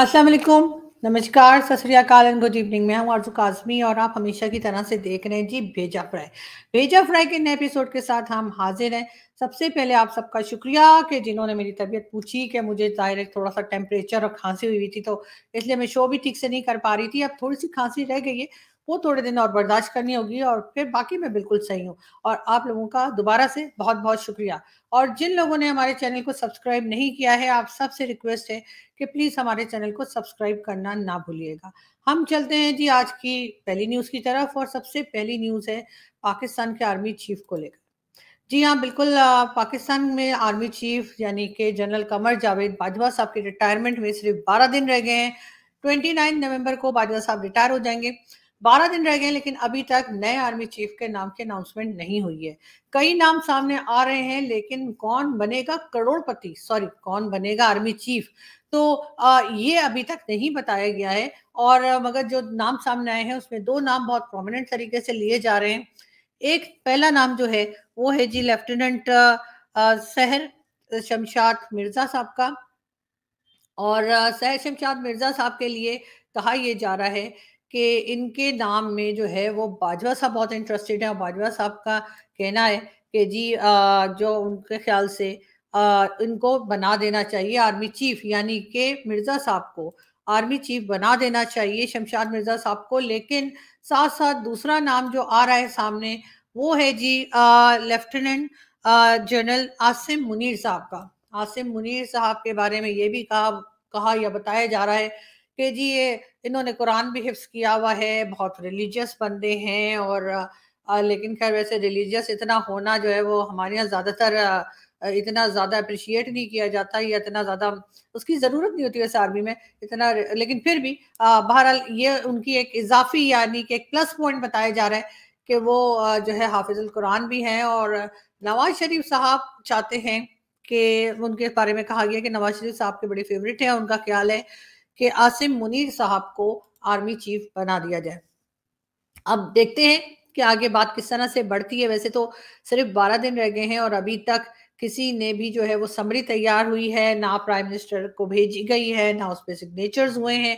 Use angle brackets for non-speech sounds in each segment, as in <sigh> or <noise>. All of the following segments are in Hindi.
अस्सलाम वालेकुम नमस्कार सत श्रीकाल एंड गुड इवनिंग मैं हूं आरजू काजमी और आप हमेशा की तरह से देख रहे हैं जी भेजा फ्राई भेजा फ्राई के नए एपिसोड के साथ हम हाजिर हैं सबसे पहले आप सबका शुक्रिया कि जिन्होंने मेरी तबीयत पूछी कि मुझे जाहिर है थोड़ा सा टेम्परेचर और खांसी हुई हुई थी तो इसलिए मैं शो भी ठीक से नहीं कर पा रही थी अब थोड़ी सी खांसी रह गई है वो थोड़े दिन और बर्दाश्त करनी होगी और फिर बाकी मैं बिल्कुल सही हूँ और आप लोगों का दोबारा से बहुत बहुत शुक्रिया और जिन लोगों ने हमारे चैनल को सब्सक्राइब नहीं किया है आप सबसे रिक्वेस्ट है कि प्लीज़ हमारे चैनल को सब्सक्राइब करना ना भूलिएगा हम चलते हैं जी आज की पहली न्यूज़ की तरफ और सबसे पहली न्यूज़ है पाकिस्तान के आर्मी चीफ को लेकर जी हाँ बिल्कुल पाकिस्तान में आर्मी चीफ यानी कि जनरल कमर जावेद बाजवा साहब के रिटायरमेंट में सिर्फ बारह दिन रह गए हैं ट्वेंटी नाइन को बाजवा साहब रिटायर हो जाएंगे बारह दिन रह गए लेकिन अभी तक नए आर्मी चीफ के नाम की अनाउंसमेंट नहीं हुई है कई नाम सामने आ रहे हैं लेकिन कौन बनेगा करोड़पति सॉरी कौन बनेगा आर्मी चीफ तो ये अभी तक नहीं बताया गया है और मगर जो नाम सामने आए हैं उसमें दो नाम बहुत प्रोमिनेंट तरीके से लिए जा रहे हैं एक पहला नाम जो है वो है जी लेफ्टिनेंट सहर शमशाद मिर्जा साहब का और सहर शमशाद मिर्जा साहब के लिए कहा यह जा रहा है कि इनके नाम में जो है वो बाजवा साहब बहुत इंटरेस्टेड है और बाजवा साहब का कहना है कि जी आ, जो उनके ख्याल से आ, इनको बना देना चाहिए आर्मी चीफ यानी के मिर्ज़ा साहब को आर्मी चीफ बना देना चाहिए शमशाद मिर्ज़ा साहब को लेकिन साथ साथ दूसरा नाम जो आ रहा है सामने वो है जी लेफ्टिनेंट जनरल आसिम मुनीर साहब का आसिम मुनीर साहब के बारे में ये भी कहा कहा या बताया जा रहा है कि जी ये इन्होंने कुरान भी हिफ्स किया हुआ है बहुत रिलीजियस बंदे हैं और आ, लेकिन खैर वैसे रिलीजियस इतना होना जो है वो हमारे यहाँ ज़्यादातर इतना ज़्यादा अप्रिशिएट नहीं किया जाता या इतना ज़्यादा उसकी ज़रूरत नहीं होती वैसे आर्मी में इतना लेकिन फिर भी बहरहाल ये उनकी एक इजाफी यानी कि एक प्लस पॉइंट बताया जा रहा है कि वो जो है हाफिजुल कुरान भी हैं और नवाज शरीफ साहब चाहते हैं कि उनके बारे में कहा गया कि नवाज शरीफ साहब के बड़े फेवरेट हैं उनका ख्याल है कि आसिम मुनीर साहब को आर्मी चीफ बना दिया जाए अब देखते हैं कि आगे बात किस तरह से बढ़ती है वैसे तो सिर्फ बारह दिन रह गए हैं और अभी तक किसी ने भी जो है वो समरी तैयार हुई है ना प्राइम मिनिस्टर को भेजी गई है ना उस पर सिग्नेचर्स हुए हैं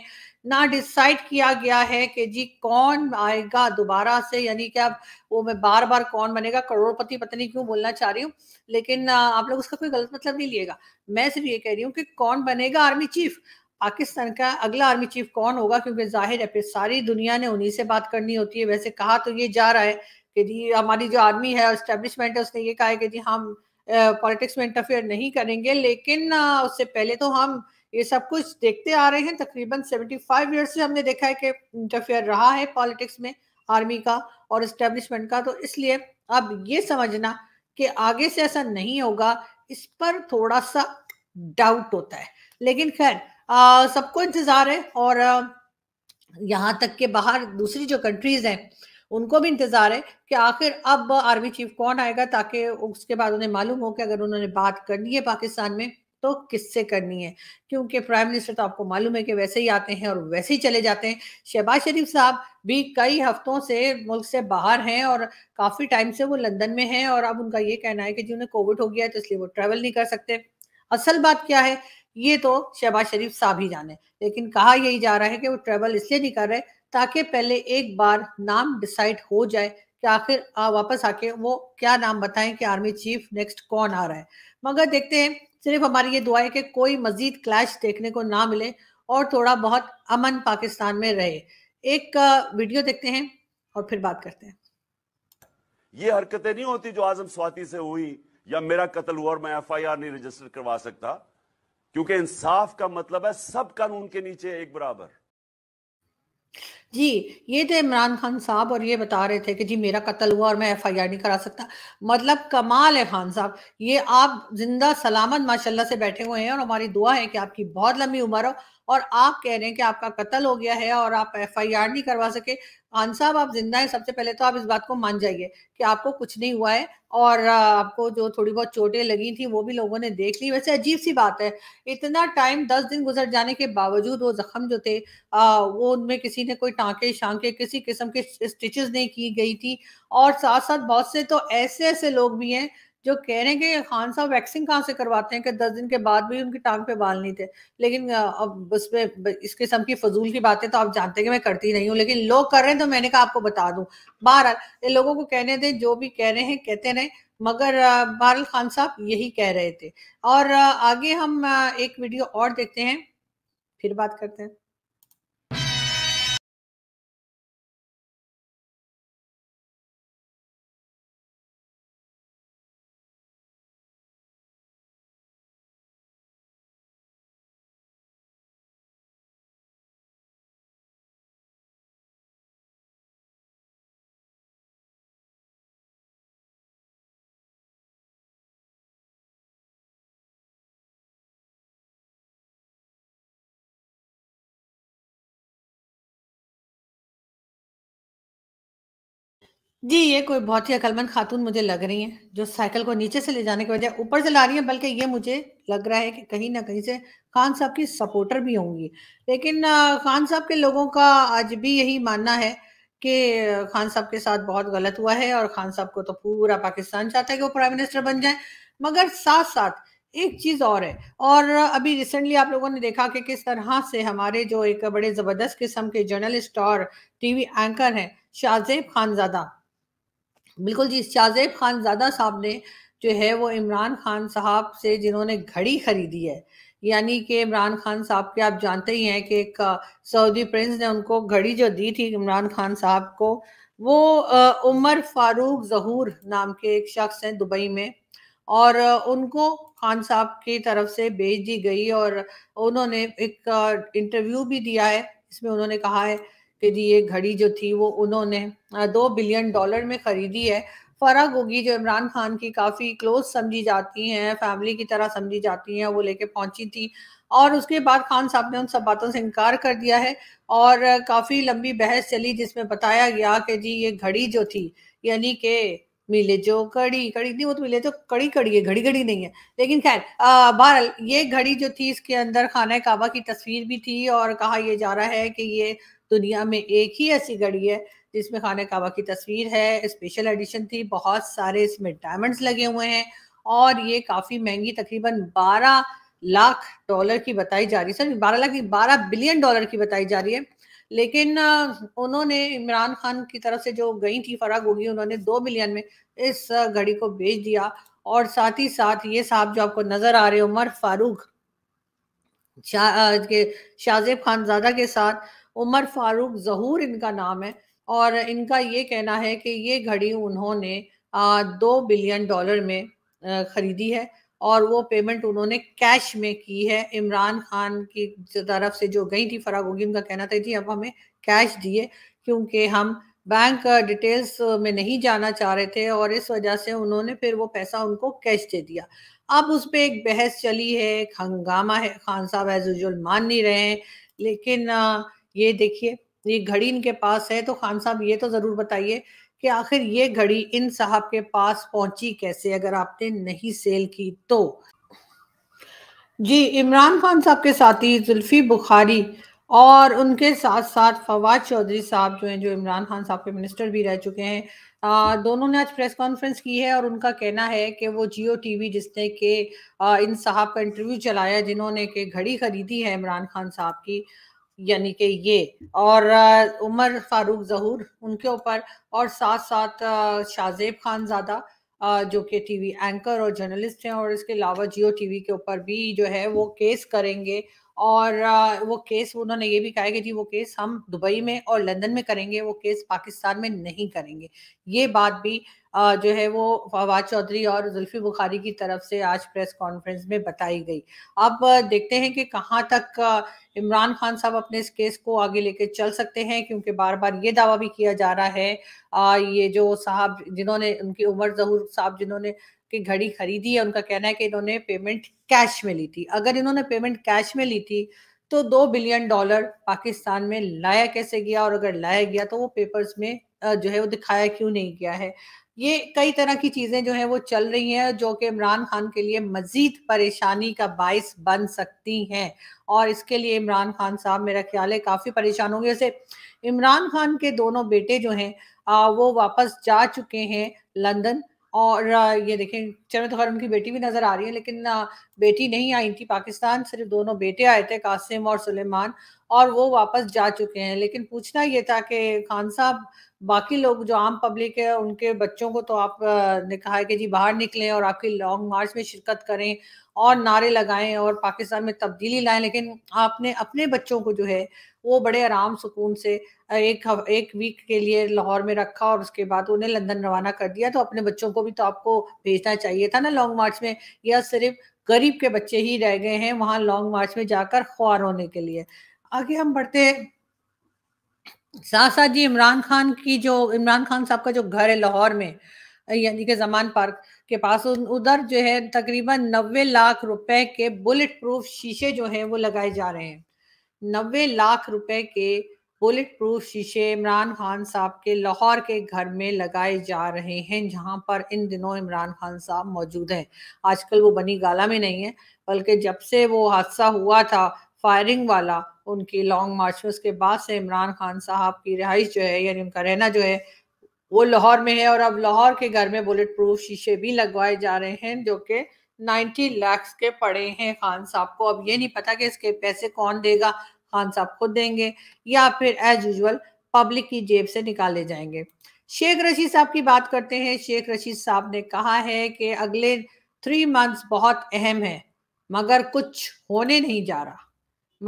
ना डिसाइड किया गया है कि जी कौन आएगा दोबारा से यानी कि अब वो मैं बार बार कौन बनेगा करोड़पति पता नहीं क्यों बोलना चाह रही हूँ लेकिन आप लोग उसका कोई गलत मतलब नहीं लिएगा मैं सिर्फ ये कह रही हूँ कि कौन बनेगा आर्मी चीफ पाकिस्तान का अगला आर्मी चीफ कौन होगा क्योंकि जाहिर है फिर सारी दुनिया ने उन्हीं से बात करनी होती है वैसे कहा तो ये जा रहा है कि जी हमारी जो आर्मी है इस्टेब्लिशमेंट है उसने ये कहा है कि जी हम पॉलिटिक्स में इंटरफेयर नहीं करेंगे लेकिन उससे पहले तो हम ये सब कुछ देखते आ रहे हैं तकरीबन सेवेंटी फाइव ईयर्स से हमने देखा है कि इंटरफेयर रहा है पॉलिटिक्स में आर्मी का और इस्टेब्लिशमेंट का तो इसलिए अब ये समझना कि आगे से ऐसा नहीं होगा इस पर थोड़ा सा डाउट होता है लेकिन खैर सबको इंतज़ार है और यहाँ तक के बाहर दूसरी जो कंट्रीज़ हैं उनको भी इंतजार है कि आखिर अब आर्मी चीफ कौन आएगा ताकि उसके बाद उन्हें मालूम हो कि अगर उन्होंने बात करनी है पाकिस्तान में तो किससे करनी है क्योंकि प्राइम मिनिस्टर तो आपको मालूम है कि वैसे ही आते हैं और वैसे ही चले जाते हैं शहबाज शरीफ साहब भी कई हफ्तों से मुल्क से बाहर हैं और काफ़ी टाइम से वो लंदन में हैं और अब उनका ये कहना है कि जी उन्हें कोविड हो गया है तो इसलिए वो ट्रेवल नहीं कर सकते असल बात क्या है ये तो शहबाज शरीफ साहब ही जाने लेकिन कहा यही जा रहा है कि वो ट्रेवल इसलिए नहीं कर रहे ताकि पहले एक बार नाम डिसाइड हो जाए कि आखिर आ, वापस आके वो क्या नाम बताएं कि आर्मी चीफ नेक्स्ट कौन आ रहा है मगर देखते हैं सिर्फ हमारी ये दुआ है कि कोई मजीद क्लैश देखने को ना मिले और थोड़ा बहुत अमन पाकिस्तान में रहे एक वीडियो देखते हैं और फिर बात करते हैं ये हरकतें नहीं होती जो आजम स्वाति से हुई या मेरा कत्ल हुआ और मैं एफ नहीं रजिस्टर करवा सकता क्योंकि इंसाफ का मतलब है सब कानून के नीचे एक बराबर जी ये तो इमरान खान साहब और ये बता रहे थे कि जी मेरा कत्ल हुआ और मैं एफआईआर नहीं करा सकता मतलब कमाल है खान साहब ये आप जिंदा सलामत माशाल्लाह से बैठे हुए हैं और हमारी दुआ है कि आपकी बहुत लंबी उम्र हो और आप कह रहे हैं कि आपका कत्ल हो गया है और आप एफआईआर नहीं करवा सके खान साहब आप जिंदा हैं सबसे पहले तो आप इस बात को मान जाइए कि आपको कुछ नहीं हुआ है और आपको जो थोड़ी बहुत चोटें लगी थी वो भी लोगों ने देख ली वैसे अजीब सी बात है इतना टाइम दस दिन गुजर जाने के बावजूद वो जख्म जो थे आ, वो उनमें किसी ने कोई टांके शांके किसी किस्म के स्टिचेस नहीं की गई थी और साथ साथ बहुत से तो ऐसे ऐसे लोग भी हैं जो कह रहे हैं कि खान साहब वैक्सिंग कहाँ से करवाते हैं कि दस दिन के बाद भी उनकी टांग पे बाल नहीं थे लेकिन अब बस में इस किस्म की फजूल की बातें तो आप जानते हैं कि मैं करती नहीं हूँ लेकिन लोग कर रहे हैं तो मैंने कहा आपको बता दूं बहरहाल ये लोगों को कहने दें जो भी कह रहे हैं कहते रहे मगर बहरहाल खान साहब यही कह रहे थे और आगे हम एक वीडियो और देखते हैं फिर बात करते हैं जी ये कोई बहुत ही अकलमंद खातून मुझे लग रही हैं जो साइकिल को नीचे से ले जाने की बजाय ऊपर से ला रही हैं बल्कि ये मुझे लग रहा है कि कहीं ना कहीं से खान साहब की सपोर्टर भी होंगी लेकिन खान साहब के लोगों का आज भी यही मानना है कि खान साहब के साथ बहुत गलत हुआ है और खान साहब को तो पूरा पाकिस्तान चाहता है कि वो प्राइम मिनिस्टर बन जाए मगर साथ साथ एक चीज और है और अभी रिसेंटली आप लोगों ने देखा कि किस तरह से हमारे जो एक बड़े जबरदस्त किस्म के जर्नलिस्ट और टीवी एंकर हैं शाहजेब खानजादा बिल्कुल जी शाहजेब खान ज़्यादा साहब ने जो है वो इमरान खान साहब से जिन्होंने घड़ी खरीदी है यानी कि इमरान खान साहब के आप जानते ही हैं कि एक सऊदी प्रिंस ने उनको घड़ी जो दी थी इमरान खान साहब को वो उमर फारूक जहूर नाम के एक शख्स हैं दुबई में और उनको खान साहब की तरफ से भेज दी गई और उन्होंने एक इंटरव्यू भी दिया है इसमें उन्होंने कहा है फिर ये घड़ी जो थी वो उन्होंने दो बिलियन डॉलर में खरीदी है फरा गोगी जो इमरान खान की काफ़ी क्लोज समझी जाती हैं फैमिली की तरह समझी जाती हैं वो लेके पहुंची थी और उसके बाद खान साहब ने उन सब बातों से इनकार कर दिया है और काफ़ी लंबी बहस चली जिसमें बताया गया कि जी ये घड़ी जो थी यानी कि मिले जो कड़ी कड़ी नहीं वो तो मिले जो तो कड़ी कड़ी है घड़ी घड़ी नहीं है लेकिन खैर बहरहाल ये घड़ी जो थी इसके अंदर खाना काबा की तस्वीर भी थी और कहा यह जा रहा है कि ये दुनिया में एक ही ऐसी घड़ी है जिसमें खाना काबा की तस्वीर है स्पेशल एडिशन थी बहुत सारे इसमें डायमंड्स लगे हुए हैं और ये काफ़ी महंगी तकरीबन 12 लाख डॉलर की बताई जा रही है सर 12 लाख की 12 बिलियन डॉलर की बताई जा रही है लेकिन उन्होंने इमरान खान की तरफ से जो गई थी फराग होगी उन्होंने दो बिलियन में इस घड़ी को बेच दिया और साथ ही साथ ये साहब जो आपको नजर आ रहे उमर फारूक शाहजेब शाहजेब ज्यादा के साथ उमर फारूक जहूर इनका नाम है और इनका ये कहना है कि ये घड़ी उन्होंने दो बिलियन डॉलर में ख़रीदी है और वो पेमेंट उन्होंने कैश में की है इमरान खान की तरफ से जो गई थी फराग होगी उनका कहना था जी अब हमें कैश दिए क्योंकि हम बैंक डिटेल्स में नहीं जाना चाह रहे थे और इस वजह से उन्होंने फिर वो पैसा उनको कैश दे दिया अब उस पर एक बहस चली है एक हंगामा है खान साहब एज यूजल मान नहीं रहे हैं लेकिन ये देखिए ये घड़ी इनके पास है तो खान साहब ये तो जरूर बताइए कि आखिर ये घड़ी इन साहब के पास पहुंची कैसे अगर आपने नहीं सेल की तो जी इमरान खान साहब के साथी जुल्फी बुखारी और उनके साथ साथ फवाद चौधरी साहब जो हैं जो इमरान खान साहब के मिनिस्टर भी रह चुके हैं दोनों ने आज प्रेस कॉन्फ्रेंस की है और उनका कहना है कि वो जियो टीवी जिसने के इन साहब का इंटरव्यू चलाया जिन्होंने के घड़ी खरीदी है इमरान खान साहब की यानी कि ये और उमर फारूक जहूर उनके ऊपर और साथ साथ शाहजेब खान ज़्यादा जो कि टीवी एंकर और जर्नलिस्ट हैं और इसके अलावा जियो टीवी के ऊपर भी जो है वो केस करेंगे और वो केस उन्होंने ये भी कहा कि जी वो केस हम दुबई में और लंदन में करेंगे वो केस पाकिस्तान में नहीं करेंगे ये बात भी जो है वो फवाद चौधरी और जुल्फी बुखारी की तरफ से आज प्रेस कॉन्फ्रेंस में बताई गई अब देखते हैं कि कहाँ तक इमरान खान साहब अपने इस केस को आगे लेके चल सकते हैं क्योंकि बार बार ये दावा भी किया जा रहा है ये जो साहब जिन्होंने उनकी उमर जहूर साहब जिन्होंने की घड़ी खरीदी है उनका कहना है कि इन्होंने पेमेंट कैश में ली थी अगर इन्होंने पेमेंट कैश में ली थी तो दो बिलियन डॉलर पाकिस्तान में लाया कैसे गया और अगर लाया गया तो वो पेपर्स में जो है वो दिखाया क्यों नहीं गया है ये कई तरह की चीजें जो है वो चल रही हैं जो कि इमरान खान के लिए मजीद परेशानी का बायस बन सकती हैं और इसके लिए इमरान खान साहब मेरा ख्याल है काफी परेशान होंगे जैसे इमरान खान के दोनों बेटे जो हैं वो वापस जा चुके हैं लंदन और ये देखें चलो तो खैर उनकी बेटी भी नजर आ रही है लेकिन बेटी नहीं आई थी पाकिस्तान सिर्फ दोनों बेटे आए थे कासिम और सुलेमान और वो वापस जा चुके हैं लेकिन पूछना ये था कि खान साहब बाकी लोग जो आम पब्लिक है उनके बच्चों को तो आप ने कहा है कि जी बाहर निकलें और आपकी लॉन्ग मार्च में शिरकत करें और नारे लगाएं और पाकिस्तान में तब्दीली लाएं लेकिन आपने अपने बच्चों को जो है वो बड़े आराम सुकून से एक एक वीक के लिए लाहौर में रखा और उसके बाद उन्हें लंदन रवाना कर दिया तो अपने बच्चों को भी तो आपको भेजना चाहिए था ना लॉन्ग मार्च में यह सिर्फ गरीब के बच्चे ही रह गए हैं वहां लॉन्ग मार्च में जाकर ख्वार होने के लिए आगे हम बढ़ते साथ साथ जी इमरान खान की जो इमरान खान साहब का जो घर है लाहौर में यानी कि जमान पार्क के पास उधर जो है तकरीबन नब्बे लाख रुपए के बुलेट प्रूफ शीशे जो हैं वो लगाए जा रहे हैं नब्बे लाख रुपए के बुलेट प्रूफ शीशे इमरान खान साहब के लाहौर के घर में लगाए जा रहे हैं जहां पर इन दिनों इमरान खान साहब मौजूद हैं आजकल वो बनी गाला में नहीं है बल्कि जब से वो हादसा हुआ था फायरिंग वाला उनकी लॉन्ग मार्च के बाद से इमरान खान साहब की रिहाइश जो है यानी उनका रहना जो है वो लाहौर में है और अब लाहौर के घर में बुलेट प्रूफ शीशे भी लगवाए जा रहे हैं जो कि 90 लाख के पड़े हैं खान साहब को अब ये नहीं पता कि इसके पैसे कौन देगा खान साहब खुद देंगे या फिर एज यूजल पब्लिक की जेब से निकाले जाएंगे शेख रशीद साहब की बात करते हैं शेख रशीद साहब ने कहा है कि अगले थ्री मंथ्स बहुत अहम है मगर कुछ होने नहीं जा रहा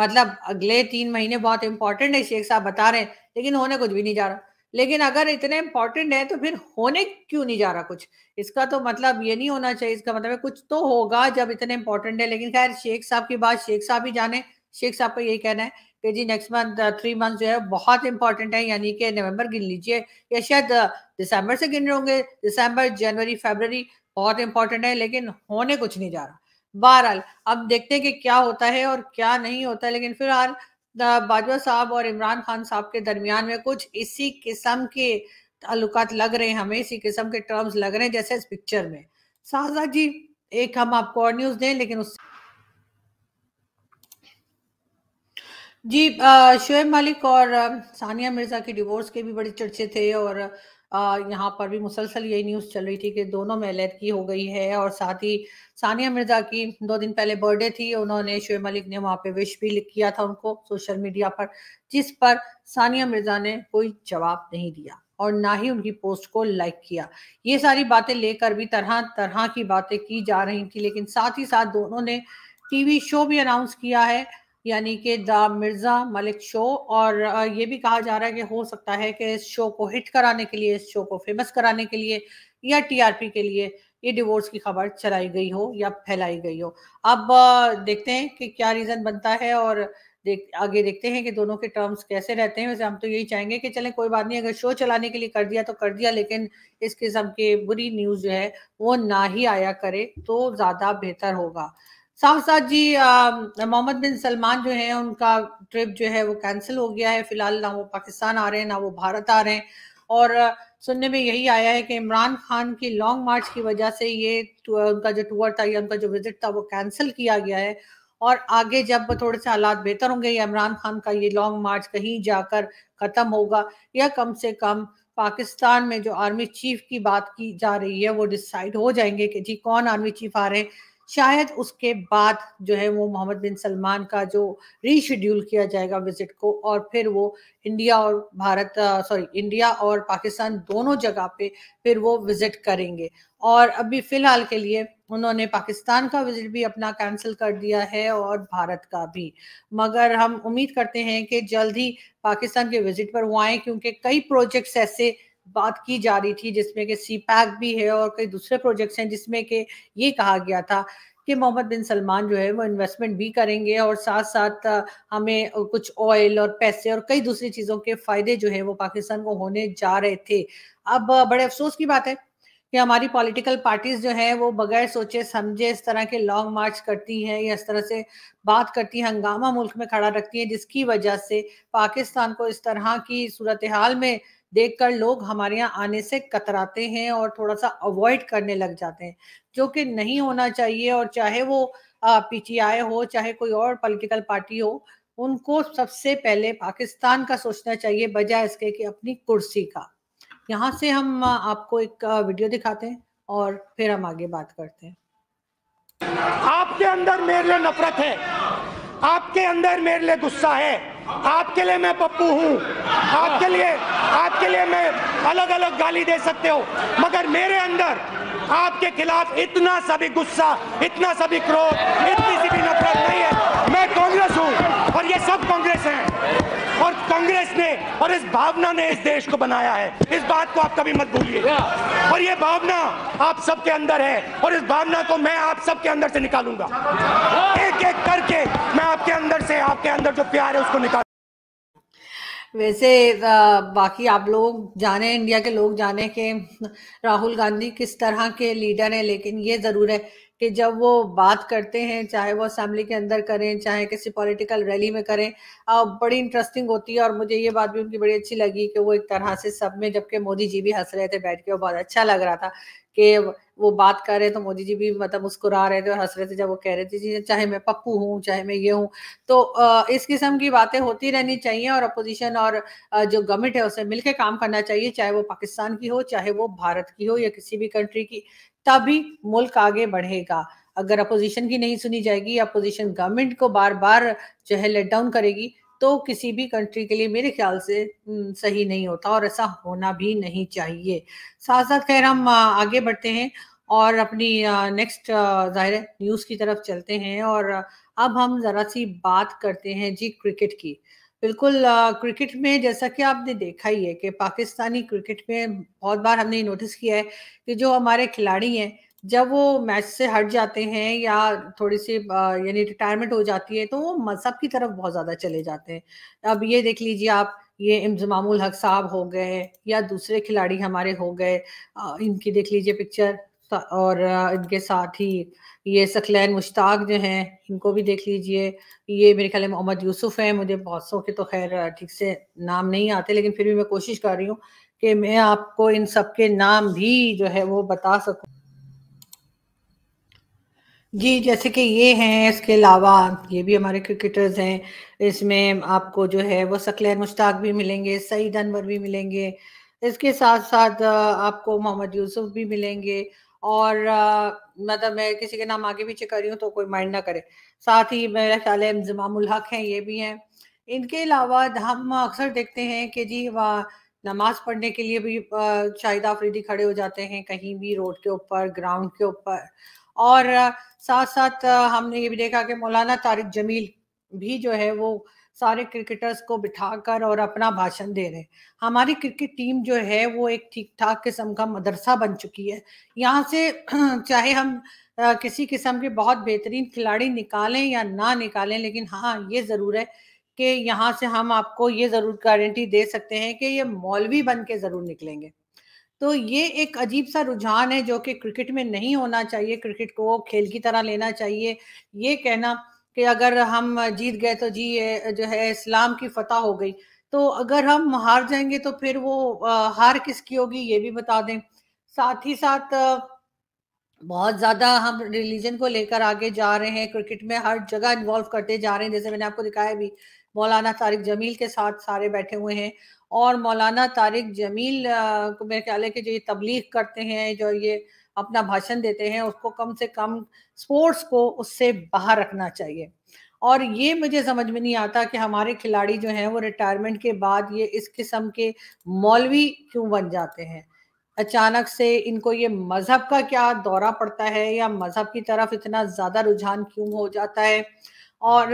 मतलब अगले तीन महीने बहुत इंपॉर्टेंट है शेख साहब बता रहे हैं लेकिन होने कुछ भी नहीं जा रहा लेकिन अगर इतने इंपॉर्टेंट है तो फिर होने क्यों नहीं जा रहा कुछ इसका तो मतलब ये नहीं होना चाहिए इसका मतलब कुछ तो होगा जब इतने इंपॉर्टेंट है लेकिन खैर शेख साहब की बात शेख साहब ही जाने शेख साहब का यही कहना है कि जी नेक्स्ट मंथ थ्री मंथ जो है बहुत इंपॉर्टेंट है यानी कि नवंबर गिन लीजिए या शायद दिसंबर uh, से गिन रहे होंगे दिसंबर जनवरी फरवरी बहुत इंपॉर्टेंट है लेकिन होने कुछ नहीं जा रहा बहरहाल अब देखते हैं कि क्या होता है और क्या नहीं होता है लेकिन फिलहाल बाजवा साहब और इमरान खान साहब के दरमियान में कुछ इसी किस्म के ताल्लुकात लग रहे हैं हमें इसी किस्म के टर्म्स लग रहे हैं जैसे इस पिक्चर में शाहजा जी एक हम आपको और न्यूज दें लेकिन उस जी शुएब मलिक और सानिया मिर्जा के डिवोर्स के भी बड़े चर्चे थे और यहाँ पर भी मुसलसल यही न्यूज़ चल रही थी कि दोनों में की हो गई है और साथ ही सानिया मिर्ज़ा की दो दिन पहले बर्थडे थी उन्होंने शोएब मलिक ने वहाँ पे विश भी लिख किया था उनको सोशल मीडिया पर जिस पर सानिया मिर्ज़ा ने कोई जवाब नहीं दिया और ना ही उनकी पोस्ट को लाइक किया ये सारी बातें लेकर भी तरह तरह की बातें की जा रही थी लेकिन साथ ही साथ दोनों ने टीवी शो भी अनाउंस किया है यानी कि द मिर्ज़ा मलिक शो और ये भी कहा जा रहा है कि हो सकता है कि इस शो को हिट कराने के लिए इस शो को फेमस कराने के लिए या टीआरपी के लिए ये डिवोर्स की खबर चलाई गई हो या फैलाई गई हो अब देखते हैं कि क्या रीज़न बनता है और देख आगे देखते हैं कि दोनों के टर्म्स कैसे रहते हैं वैसे हम तो यही चाहेंगे कि चलें कोई बात नहीं अगर शो चलाने के लिए कर दिया तो कर दिया लेकिन इस किस्म के बुरी न्यूज़ जो है वो ना ही आया करे तो ज़्यादा बेहतर होगा साथ साथ जी मोहम्मद बिन सलमान जो है उनका ट्रिप जो है वो कैंसिल हो गया है फिलहाल ना वो पाकिस्तान आ रहे हैं ना वो भारत आ रहे हैं और सुनने में यही आया है कि इमरान खान की लॉन्ग मार्च की वजह से ये तो, उनका जो टूर था या उनका जो विजिट था वो कैंसिल किया गया है और आगे जब थोड़े से हालात बेहतर होंगे या इमरान खान का ये लॉन्ग मार्च कहीं जाकर ख़त्म होगा या कम से कम पाकिस्तान में जो आर्मी चीफ की बात की जा रही है वो डिसाइड हो जाएंगे कि जी कौन आर्मी चीफ आ रहे हैं शायद उसके बाद जो है वो मोहम्मद बिन सलमान का जो रीशेड्यूल किया जाएगा विजिट को और फिर वो इंडिया और भारत सॉरी इंडिया और पाकिस्तान दोनों जगह पे फिर वो विजिट करेंगे और अभी फिलहाल के लिए उन्होंने पाकिस्तान का विजिट भी अपना कैंसिल कर दिया है और भारत का भी मगर हम उम्मीद करते हैं कि जल्द ही पाकिस्तान के विजिट पर वो आए क्योंकि कई प्रोजेक्ट्स ऐसे बात की जा रही थी जिसमें कि सी पैक भी है और कई दूसरे प्रोजेक्ट्स हैं जिसमें कि ये कहा गया था कि मोहम्मद बिन सलमान जो है वो इन्वेस्टमेंट भी करेंगे और साथ साथ हमें कुछ ऑयल और पैसे और कई दूसरी चीज़ों के फायदे जो है वो पाकिस्तान को होने जा रहे थे अब बड़े अफसोस की बात है कि हमारी पॉलिटिकल पार्टीज जो हैं वो बगैर सोचे समझे इस तरह के लॉन्ग मार्च करती हैं या इस तरह से बात करती हैं हंगामा मुल्क में खड़ा रखती हैं जिसकी वजह से पाकिस्तान को इस तरह की सूरत हाल में देखकर लोग हमारे यहाँ आने से कतराते हैं और थोड़ा सा अवॉइड करने लग जाते हैं जो कि नहीं होना चाहिए और चाहे वो पीटीआई हो चाहे कोई और पॉलिटिकल पार्टी हो उनको सबसे पहले पाकिस्तान का सोचना चाहिए बजाय इसके कि अपनी कुर्सी का यहाँ से हम आपको एक वीडियो दिखाते हैं और फिर हम आगे बात करते हैं आपके अंदर मेरे लिए नफरत है आपके अंदर मेरे लिए गुस्सा है आपके लिए मैं पप्पू हूँ आपके लिए आपके लिए मैं अलग अलग गाली दे सकते हो मगर मेरे अंदर आपके खिलाफ इतना सभी गुस्सा इतना सभी क्रोध इतनी सी भी नफरत नहीं है मैं कांग्रेस हूँ और ये सब कांग्रेस है और कांग्रेस ने और इस भावना ने इस देश को बनाया है इस बात को आप कभी मत भूलिए और ये भावना आप सबके अंदर है और इस भावना को मैं आप सबके अंदर से निकालूंगा एक एक करके मैं आपके अंदर से आपके अंदर जो प्यार है उसको निकाल वैसे बाकी आप लोग जाने इंडिया के लोग जाने के राहुल गांधी किस तरह के लीडर हैं लेकिन ये ज़रूर है कि जब वो बात करते हैं चाहे वो असेंबली के अंदर करें चाहे किसी पॉलिटिकल रैली में करें बड़ी इंटरेस्टिंग होती है और मुझे ये बात भी उनकी बड़ी अच्छी लगी कि वो एक तरह से सब में जबकि मोदी जी भी हंस रहे थे बैठ के और बहुत अच्छा लग रहा था कि वो बात कर रहे तो मोदी जी भी मतलब मुस्कुरा रहे थे और हंस रहे थे जब वो कह रहे थे जी चाहे मैं पप्पू हूँ चाहे मैं ये हूँ तो इस किस्म की बातें होती रहनी चाहिए और अपोजिशन और जो गवर्नमेंट है उसे मिलकर काम करना चाहिए चाहे वो पाकिस्तान की हो चाहे वो भारत की हो या किसी भी कंट्री की तभी मुल्क आगे बढ़ेगा अगर अपोजिशन की नहीं सुनी जाएगी अपोजिशन गवर्नमेंट को बार बार जो है लेट डाउन करेगी तो किसी भी कंट्री के लिए मेरे ख्याल से सही नहीं होता और ऐसा होना भी नहीं चाहिए साथ साथ खैर हम आगे बढ़ते हैं और अपनी नेक्स्ट जाहिर न्यूज़ की तरफ चलते हैं और अब हम ज़रा सी बात करते हैं जी क्रिकेट की बिल्कुल क्रिकेट में जैसा कि आपने देखा ही है कि पाकिस्तानी क्रिकेट में बहुत बार हमने नोटिस किया है कि जो हमारे खिलाड़ी हैं जब वो मैच से हट जाते हैं या थोड़ी सी यानी रिटायरमेंट हो जाती है तो वो मजहब की तरफ बहुत ज़्यादा चले जाते हैं अब ये देख लीजिए आप ये इम्जमामुल हक साहब हो गए या दूसरे खिलाड़ी हमारे हो गए इनकी देख लीजिए पिक्चर और इनके साथ ही ये सकलैन मुश्ताक जो हैं इनको भी देख लीजिए ये मेरे ख्याल मोहम्मद यूसुफ हैं मुझे बहुत सौ के तो खैर ठीक से नाम नहीं आते लेकिन फिर भी मैं कोशिश कर रही हूँ कि मैं आपको इन सब के नाम भी जो है वो बता सकूँ जी जैसे कि ये हैं इसके अलावा ये भी हमारे क्रिकेटर्स हैं इसमें आपको जो है वो सकलैर मुश्ताक भी मिलेंगे सईद अनवर भी मिलेंगे इसके साथ साथ आपको मोहम्मद यूसुफ भी मिलेंगे और मतलब मैं किसी के नाम आगे पीछे कर रही हूँ तो कोई माइंड ना करे साथ ही मेरा ख्याल है इंजमामुल हक हैं ये भी हैं इनके अलावा हम अक्सर देखते हैं कि जी वह नमाज पढ़ने के लिए भी शाहिद आफरीदी खड़े हो जाते हैं कहीं भी रोड के ऊपर ग्राउंड के ऊपर और साथ साथ हमने ये भी देखा कि मौलाना तारिक जमील भी जो है वो सारे क्रिकेटर्स को बिठाकर और अपना भाषण दे रहे हैं हमारी क्रिकेट टीम जो है वो एक ठीक ठाक किस्म का मदरसा बन चुकी है यहाँ से <clears throat> चाहे हम किसी किस्म के बहुत बेहतरीन खिलाड़ी निकालें या ना निकालें लेकिन हाँ ये ज़रूर है कि यहाँ से हम आपको ये ज़रूर गारंटी दे सकते हैं कि ये मौलवी बन के ज़रूर निकलेंगे तो ये एक अजीब सा रुझान है जो कि क्रिकेट में नहीं होना चाहिए क्रिकेट को खेल की तरह लेना चाहिए ये कहना कि अगर हम जीत गए तो जी जो है इस्लाम की फतह हो गई तो अगर हम हार जाएंगे तो फिर वो हार किसकी होगी ये भी बता दें साथ ही साथ बहुत ज़्यादा हम रिलीजन को लेकर आगे जा रहे हैं क्रिकेट में हर जगह इन्वॉल्व करते जा रहे हैं जैसे मैंने आपको दिखाया भी मौलाना तारिक जमील के साथ सारे बैठे हुए हैं और मौलाना तारिक जमील को मेरे ख्याल है कि जो ये तबलीग करते हैं जो ये अपना भाषण देते हैं उसको कम से कम स्पोर्ट्स को उससे बाहर रखना चाहिए और ये मुझे समझ में नहीं आता कि हमारे खिलाड़ी जो हैं वो रिटायरमेंट के बाद ये इस किस्म के मौलवी क्यों बन जाते हैं अचानक से इनको ये मज़हब का क्या दौरा पड़ता है या मज़हब की तरफ इतना ज़्यादा रुझान क्यों हो जाता है और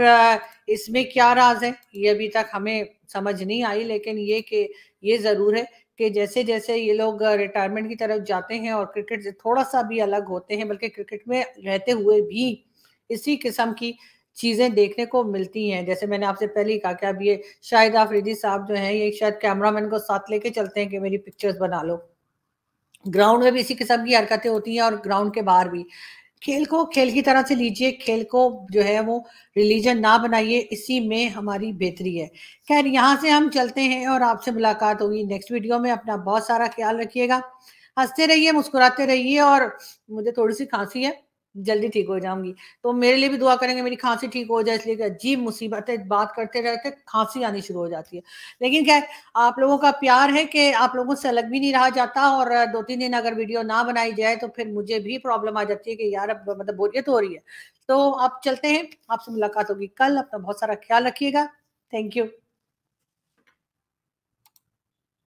इसमें क्या राज है ये अभी तक हमें समझ नहीं आई लेकिन ये कि ये ज़रूर है कि जैसे जैसे ये लोग रिटायरमेंट की तरफ जाते हैं और क्रिकेट से थोड़ा सा भी अलग होते हैं बल्कि क्रिकेट में रहते हुए भी इसी किस्म की चीज़ें देखने को मिलती हैं जैसे मैंने आपसे पहले ही कहा कि अब ये शाहिद आफरीदी साहब जो हैं ये शायद कैमरामैन को साथ लेके चलते हैं कि मेरी पिक्चर्स बना लो ग्राउंड में भी इसी किस्म की हरकतें होती हैं और ग्राउंड के बाहर भी खेल को खेल की तरह से लीजिए खेल को जो है वो रिलीजन ना बनाइए इसी में हमारी बेहतरी है खैर यहाँ से हम चलते हैं और आपसे मुलाकात होगी नेक्स्ट वीडियो में अपना बहुत सारा ख्याल रखिएगा हंसते रहिए मुस्कुराते रहिए और मुझे थोड़ी सी खांसी है जल्दी ठीक हो जाऊंगी तो मेरे लिए भी दुआ करेंगे मेरी खांसी ठीक हो जाए इसलिए अजीब मुसीबत है बात करते रहते खांसी आनी शुरू हो जाती है लेकिन क्या आप लोगों का प्यार है कि आप लोगों से अलग भी नहीं रहा जाता और दो तीन दिन अगर वीडियो ना बनाई जाए तो फिर मुझे भी प्रॉब्लम आ जाती है कि यार अब मतलब बोरियत हो रही है तो आप चलते हैं आपसे मुलाकात होगी कल अपना बहुत सारा ख्याल रखिएगा थैंक यू